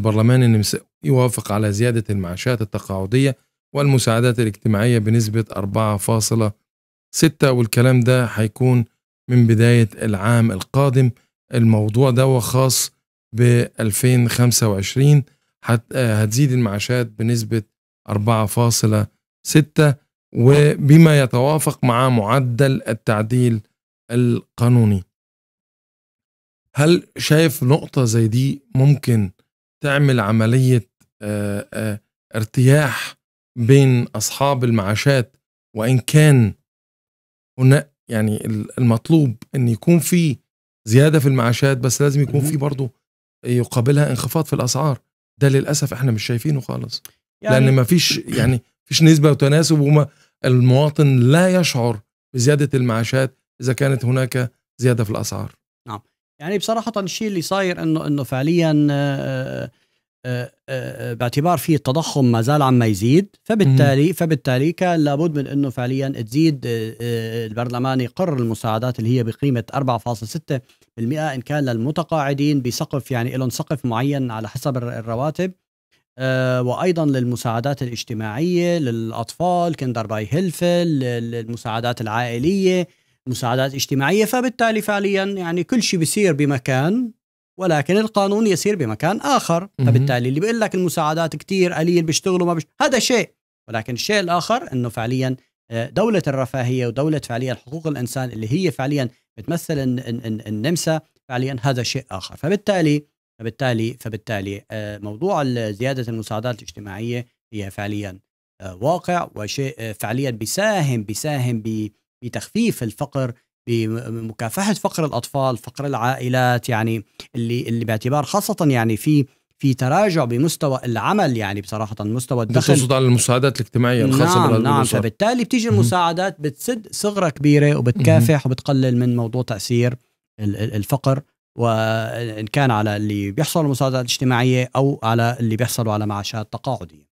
البرلمان أن يوافق على زيادة المعاشات التقاعدية والمساعدات الاجتماعية بنسبة 4.6 والكلام ده هيكون من بداية العام القادم الموضوع ده وخاص ب 2025 هتزيد المعاشات بنسبة 4.6 وبما يتوافق مع معدل التعديل القانوني هل شايف نقطة زي دي ممكن تعمل عمليه آه، آه، ارتياح بين اصحاب المعاشات وان كان هنا يعني المطلوب ان يكون في زياده في المعاشات بس لازم يكون في برضه يقابلها انخفاض في الاسعار ده للاسف احنا مش شايفينه خالص يعني لان ما فيش يعني فيش نسبه وتناسب وما المواطن لا يشعر بزياده المعاشات اذا كانت هناك زياده في الاسعار نعم يعني بصراحه الشيء اللي صاير انه انه فعليا آه، آه، آه، باعتبار في التضخم ما زال عم يزيد فبالتالي فبالتالي كان لابد من انه فعليا تزيد البرلمان يقرر المساعدات اللي هي بقيمه 4.6% ان كان للمتقاعدين بسقف يعني لهم سقف معين على حسب الرواتب وايضا للمساعدات الاجتماعيه للاطفال كندر باي هيلفل المساعدات العائليه مساعدات اجتماعية فبالتالي فعليا يعني كل شيء بيصير بمكان ولكن القانون يسير بمكان آخر فبالتالي اللي بيقول لك المساعدات كتير قليل بيشتغلوا ما بيشتغلوا هذا شيء ولكن الشيء الآخر أنه فعليا آه، دولة الرفاهية ودولة فعليا حقوق الإنسان اللي هي فعليا بتمثل النمسا فعليا هذا شيء آخر فبالتالي فبالتالي فبالتالي آه، موضوع زيادة المساعدات الاجتماعية هي فعليا آه، واقع وشيء فعليا بيساهم بيساهم بي بتخفيف الفقر بمكافحه فقر الاطفال فقر العائلات يعني اللي اللي باعتبار خاصه يعني في في تراجع بمستوى العمل يعني بصراحة مستوى الدخل بتقصد على المساعدات الاجتماعية الخاصة نعم نعم فبالتالي بتيجي المساعدات بتسد ثغرة كبيرة وبتكافح وبتقلل من موضوع تأثير الفقر وإن كان على اللي بيحصلوا المساعدات الاجتماعية أو على اللي بيحصلوا على معاشات تقاعدية